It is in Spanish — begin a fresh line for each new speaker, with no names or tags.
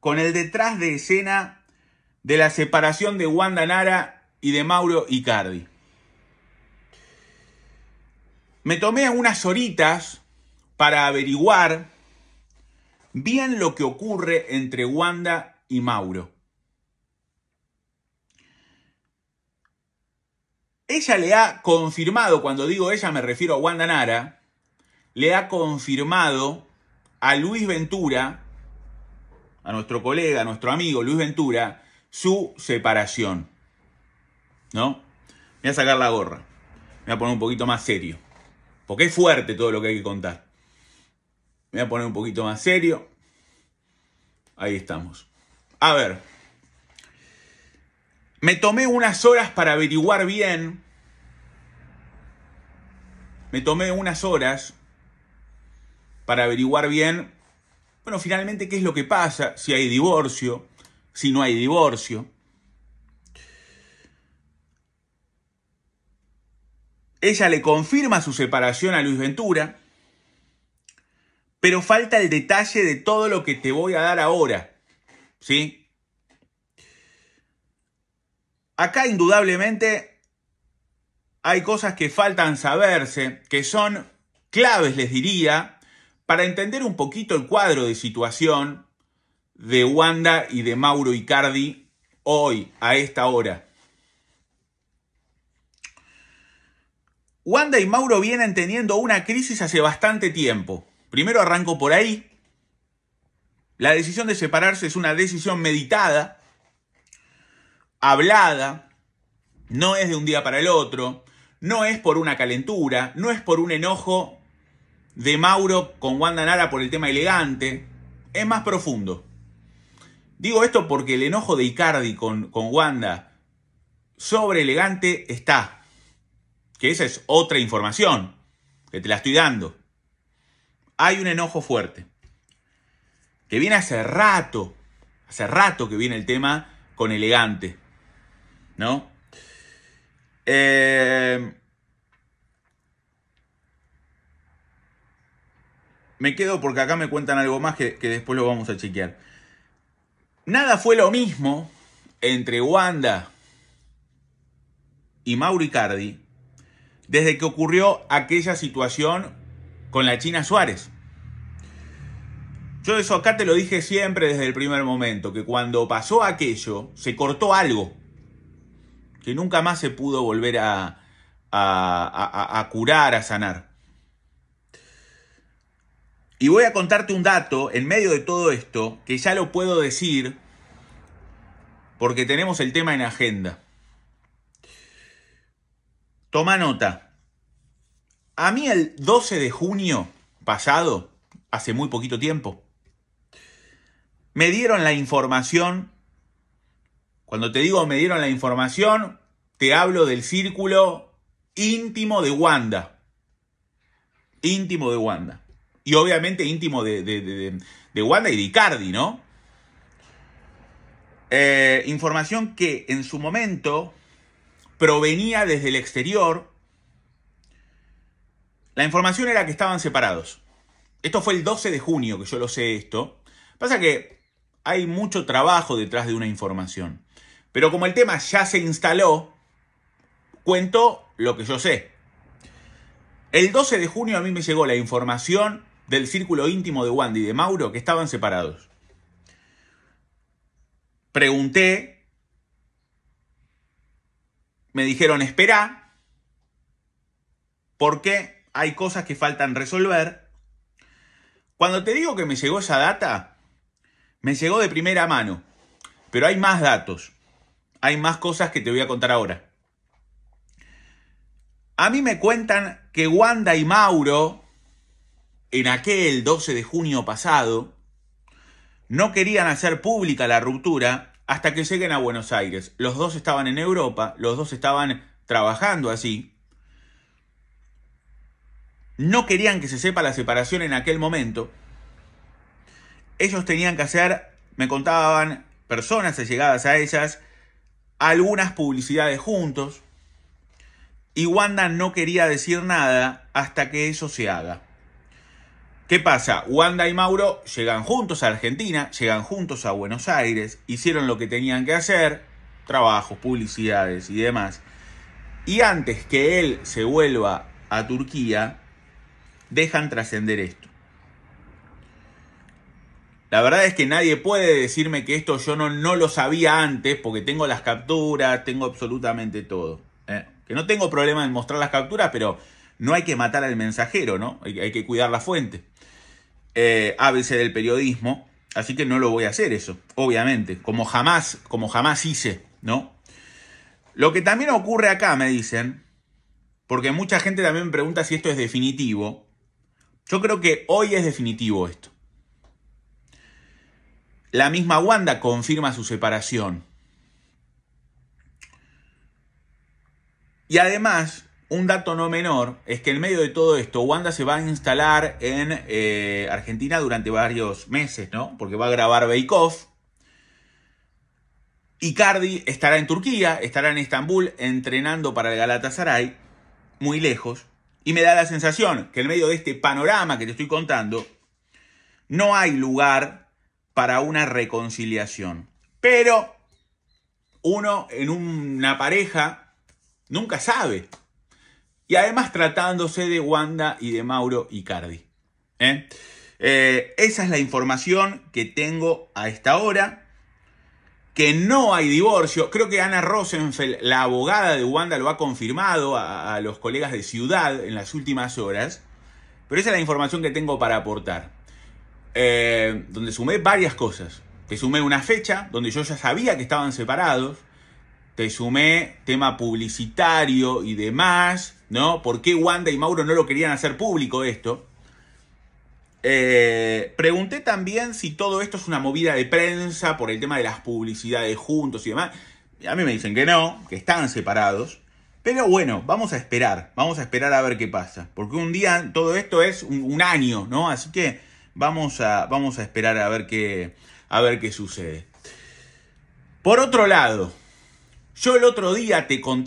con el detrás de escena de la separación de Wanda Nara y de Mauro Icardi. Me tomé unas horitas para averiguar bien lo que ocurre entre Wanda y Mauro. Ella le ha confirmado, cuando digo ella me refiero a Wanda Nara, le ha confirmado a Luis Ventura a nuestro colega, a nuestro amigo Luis Ventura, su separación. ¿No? Voy a sacar la gorra. Me voy a poner un poquito más serio. Porque es fuerte todo lo que hay que contar. Me voy a poner un poquito más serio. Ahí estamos. A ver. Me tomé unas horas para averiguar bien. Me tomé unas horas para averiguar bien bueno, finalmente, ¿qué es lo que pasa? Si hay divorcio, si no hay divorcio. Ella le confirma su separación a Luis Ventura, pero falta el detalle de todo lo que te voy a dar ahora. ¿Sí? Acá indudablemente hay cosas que faltan saberse, que son claves, les diría, para entender un poquito el cuadro de situación de Wanda y de Mauro Icardi hoy, a esta hora. Wanda y Mauro vienen teniendo una crisis hace bastante tiempo. Primero arranco por ahí. La decisión de separarse es una decisión meditada, hablada, no es de un día para el otro, no es por una calentura, no es por un enojo de Mauro con Wanda Nara por el tema elegante. Es más profundo. Digo esto porque el enojo de Icardi con, con Wanda sobre elegante está. Que esa es otra información que te la estoy dando. Hay un enojo fuerte. Que viene hace rato. Hace rato que viene el tema con elegante. ¿No? Eh, Me quedo porque acá me cuentan algo más que, después lo vamos a chequear. Nada fue lo mismo entre Wanda y Mauricardi desde que ocurrió aquella situación con la China Suárez. Yo eso acá te lo dije siempre desde el primer momento, que cuando pasó aquello se cortó algo que nunca más se pudo volver a curar, a sanar. Y voy a contarte un dato en medio de todo esto, que ya lo puedo decir, porque tenemos el tema en agenda. Toma nota. A mí el 12 de junio pasado, hace muy poquito tiempo, me dieron la información, cuando te digo me dieron la información, te hablo del círculo íntimo de Wanda. Íntimo de Wanda. Y obviamente íntimo de, de, Wanda y de Icardi, ¿no? Eh, información que en su momento provenía desde el exterior. La información era que estaban separados. Esto fue el 12 de junio que yo lo sé esto. Pasa que hay mucho trabajo detrás de una información. Pero como el tema ya se instaló, cuento lo que yo sé. El 12 de junio a mí me llegó la información del círculo íntimo de Wanda y de Mauro que estaban separados. Pregunté, me dijeron espera, porque hay cosas que faltan resolver. Cuando te digo que me llegó esa data, me llegó de primera mano, pero hay más datos, hay más cosas que te voy a contar ahora. A mí me cuentan que Wanda y Mauro en aquel 12 de junio pasado, no querían hacer pública la ruptura hasta que lleguen a Buenos Aires. Los dos estaban en Europa, los dos estaban trabajando así. No querían que se sepa la separación en aquel momento. Ellos tenían que hacer, me contaban personas allegadas a ellas, algunas publicidades juntos. Y Wanda no quería decir nada hasta que eso se haga. ¿Qué pasa? Wanda y Mauro llegan juntos a Argentina, llegan juntos a Buenos Aires, hicieron lo que tenían que hacer, trabajos, publicidades y demás. Y antes que él se vuelva a Turquía, dejan trascender esto. La verdad es que nadie puede decirme que esto yo no, no lo sabía antes, porque tengo las capturas, tengo absolutamente todo. ¿eh? Que no tengo problema en mostrar las capturas, pero no hay que matar al mensajero, ¿no? Hay, que cuidar la fuente. Eh, háblese del periodismo, así que no lo voy a hacer eso, obviamente, como jamás, como jamás hice, ¿no? Lo que también ocurre acá, me dicen, porque mucha gente también me pregunta si esto es definitivo. Yo creo que hoy es definitivo esto. La misma Wanda confirma su separación. Y además, un dato no menor es que en medio de todo esto, Wanda se va a instalar en eh, Argentina durante varios meses, ¿no? Porque va a grabar Bake Off. Cardi estará en Turquía, estará en Estambul entrenando para el Galatasaray, muy lejos. Y me da la sensación que en medio de este panorama que te estoy contando, no hay lugar para una reconciliación. Pero uno en una pareja nunca sabe. Y además tratándose de Wanda y de Mauro Icardi. ¿eh? Eh, esa es la información que tengo a esta hora. Que no hay divorcio. Creo que Ana Rosenfeld, la abogada de Wanda, lo ha confirmado a, los colegas de Ciudad en las últimas horas. Pero esa es la información que tengo para aportar. Eh, donde sumé varias cosas. Te sumé una fecha donde yo ya sabía que estaban separados. Te sumé tema publicitario y demás. ¿no? ¿Por qué Wanda y Mauro no lo querían hacer público esto? Eh, pregunté también si todo esto es una movida de prensa por el tema de las publicidades juntos y demás. A mí me dicen que no, que están separados. Pero bueno, vamos a esperar, vamos a esperar a ver qué pasa. Porque un día todo esto es un, año, ¿no? Así que vamos a, vamos a esperar a ver, qué, a ver qué sucede. Por otro lado, yo el otro día te conté...